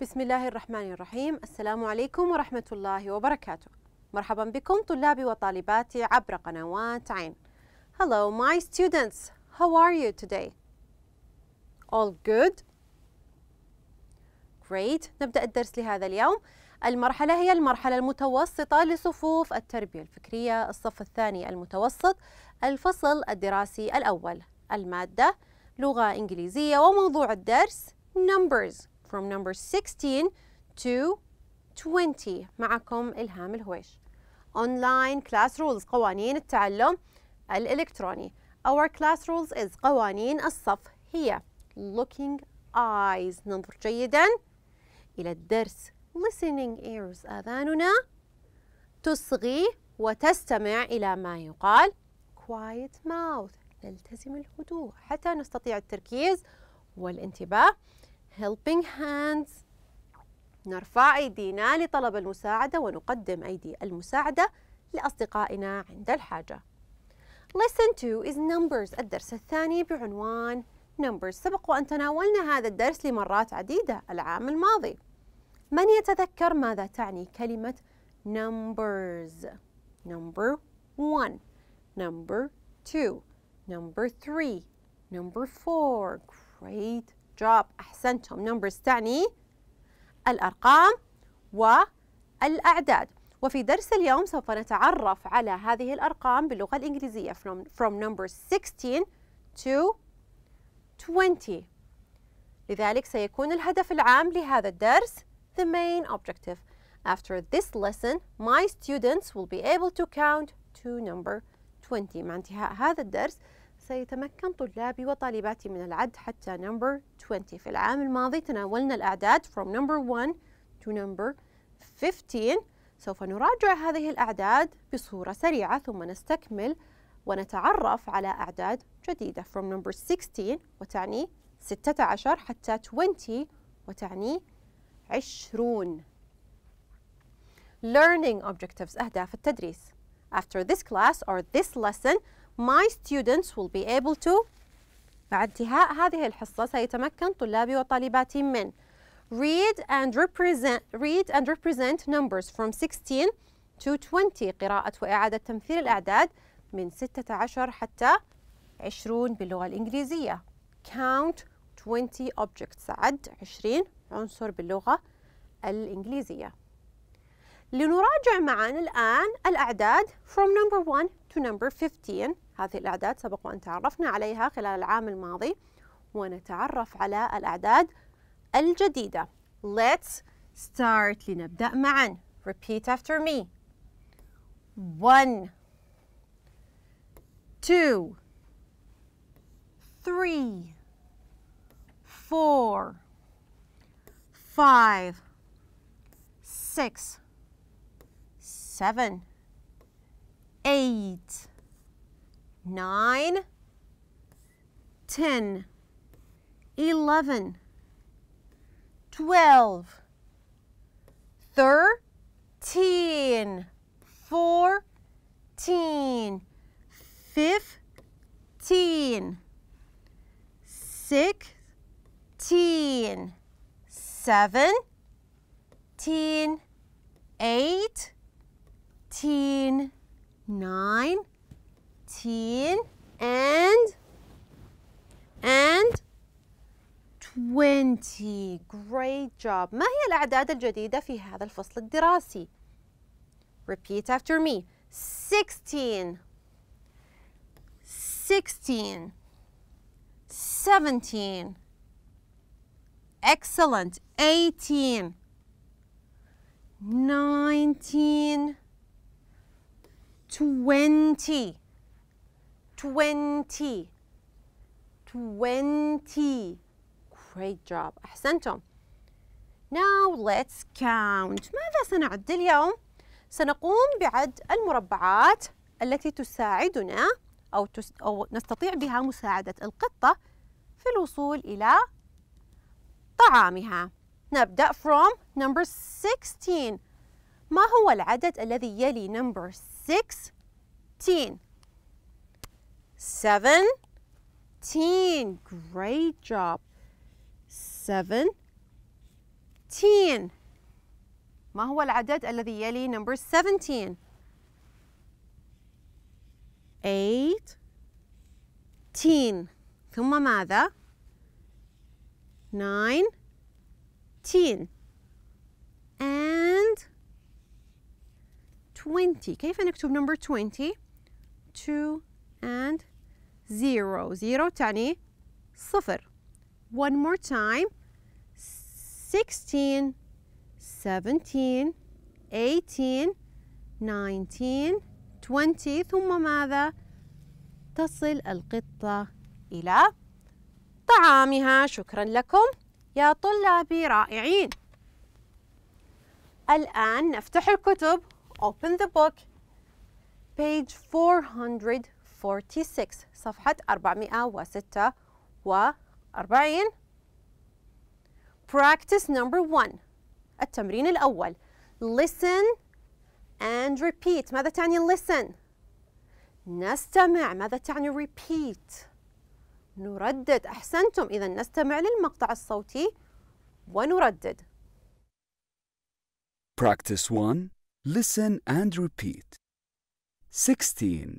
بسم الله الرحمن الرحيم السلام عليكم ورحمة الله وبركاته مرحبا بكم طلابي وطالباتي عبر قنوات عين Hello my students how are you today all good great نبدأ الدرس لهذا اليوم المرحلة هي المرحلة المتوسطة لصفوف التربية الفكرية الصف الثاني المتوسط الفصل الدراسي الأول المادة لغة إنجليزية وموضوع الدرس numbers from number 16 to 20 معكم إلهام الهويش Online class rules قوانين التعلم الإلكتروني Our class rules is قوانين الصف هي looking eyes ننظر جيدا إلى الدرس listening ears آذاننا تصغي وتستمع إلى ما يقال quiet mouth نلتزم الهدوء حتى نستطيع التركيز والانتباه helping hands نرفع أيدينا لطلب المساعدة ونقدم أيدي المساعدة لأصدقائنا عند الحاجة Lesson 2 is numbers الدرس الثاني بعنوان numbers سبق وأن تناولنا هذا الدرس لمرات عديدة العام الماضي من يتذكر ماذا تعني كلمة numbers number 1 number 2 number 3 number 4 great job أحسنتم numbers تعني الأرقام والأعداد وفي درس اليوم سوف نتعرف على هذه الأرقام باللغة الإنجليزية from, from number 16 to 20 لذلك سيكون الهدف العام لهذا الدرس the main objective After this lesson, my students will be able to count to number 20 مع انتهاء هذا الدرس سيتمكن طلابي وطالباتي من العد حتى نمبر 20 في العام الماضي تناولنا الأعداد from number 1 to number 15 سوف نراجع هذه الأعداد بصورة سريعة ثم نستكمل ونتعرف على أعداد جديدة from number 16 وتعني 16 حتى 20 وتعني 20 Learning objectives أهداف التدريس After this class or this lesson my students will be able to بعد انتهاء هذه الحصة سيتمكن طلابي وطالباتي من read and represent read and represent numbers from 16 to 20 قراءة وإعادة تمثيل الأعداد من 16 حتى 20 باللغة الإنجليزية count 20 objects عد 20 عنصر باللغة الإنجليزية لنراجع معا الآن الأعداد from number 1 to number 15 هذه الأعداد سبق وأن تعرفنا عليها خلال العام الماضي ونتعرف على الأعداد الجديدة Let's start لنبدأ معا Repeat after me 1 2 3 4 5 6 7 8 nine, ten, eleven, twelve, thirteen, fourteen, fifteen, sixteen, seventeen, eighteen, nine. 18 and and 20 great job ما هي الأعداد الجديدة في هذا الفصل الدراسي repeat after me 16 16 17 excellent 18 19 20 twenty twenty great job أحسنتم now let's count ماذا سنعد اليوم؟ سنقوم بعد المربعات التي تساعدنا أو, تس أو نستطيع بها مساعدة القطة في الوصول إلى طعامها نبدأ from number 16 ما هو العدد الذي يلي number 16 seventeen. Great job. Seventeen. ما هو العدد الذي يلي number 17 Eight. 18 ثم ماذا Nine. 19 and 20 كيف نكتب number 20 2 and zero zero تاني صفر one more time sixteen seventeen eighteen nineteen twenty ثم ماذا تصل القطة إلى طعامها شكرا لكم يا طلابي رائعين الآن نفتح الكتب open the book page 446 صفحة 446 Practice number one التمرين الأول Listen and repeat ماذا تعني listen؟ نستمع ماذا تعني repeat؟ نردد أحسنتم إذا نستمع للمقطع الصوتي ونردد Practice one Listen and repeat 16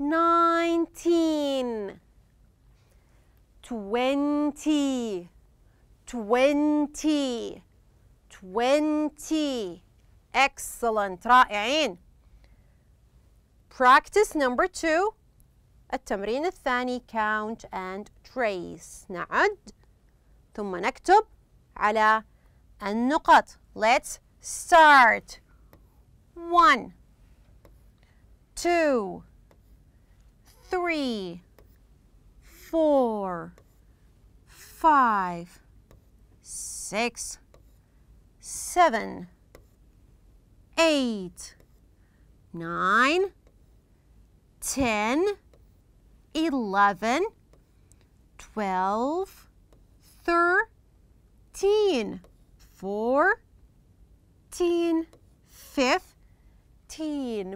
nineteen, twenty, twenty, twenty. Excellent. رائعين. Practice number two. التمرين الثاني count and trace. نعد ثم نكتب على النقط. Let's start. One, two teen.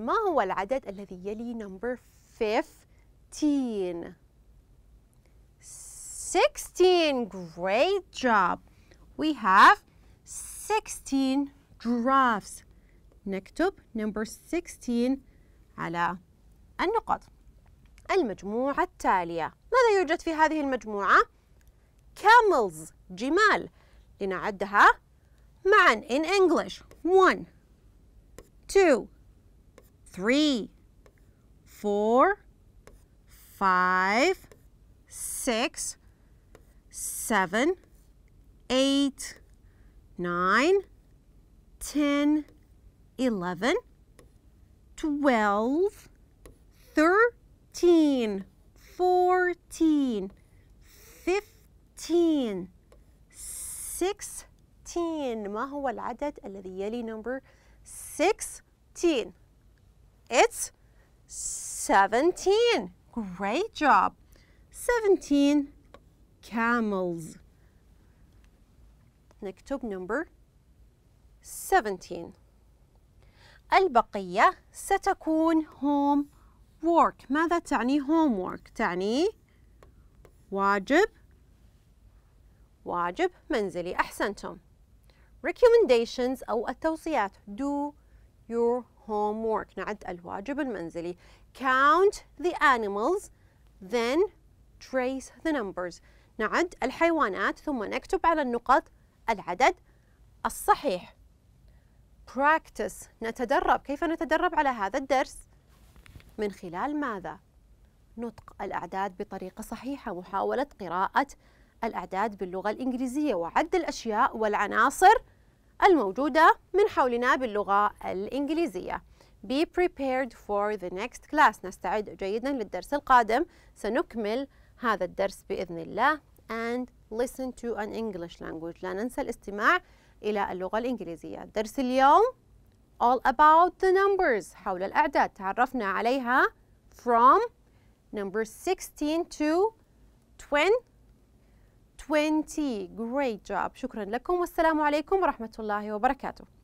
ما هو العدد الذي يلي number fifth 15. 16, great job. We have 16 drafts. نكتب number 16 على النقط. المجموعة التالية. ماذا يوجد في هذه المجموعة؟ camels, جمال. لنعدها معا in English. 1, 2, 3, 4, five, six, seven, eight, nine, ten, eleven, twelve, thirteen, fourteen, fifteen, sixteen. ما هو العدد الذي يلي number sixteen? It's seventeen. Great job. 17 camels. نكتب number 17 البقية ستكون home work ماذا تعني homework؟ تعني واجب واجب منزلي أحسنتم recommendations أو التوصيات do your homework نعد الواجب المنزلي count the animals then trace the numbers نعد الحيوانات ثم نكتب على النقط العدد الصحيح practice نتدرب كيف نتدرب على هذا الدرس من خلال ماذا نطق الأعداد بطريقة صحيحة محاولة قراءة الأعداد باللغة الإنجليزية وعد الأشياء والعناصر الموجودة من حولنا باللغة الإنجليزية Be prepared for the next class نستعد جيدا للدرس القادم سنكمل هذا الدرس بإذن الله and listen to an English language لا ننسى الاستماع إلى اللغة الإنجليزية درس اليوم all about the numbers حول الأعداد تعرفنا عليها from number 16 to 20 20 great job شكرا لكم والسلام عليكم ورحمة الله وبركاته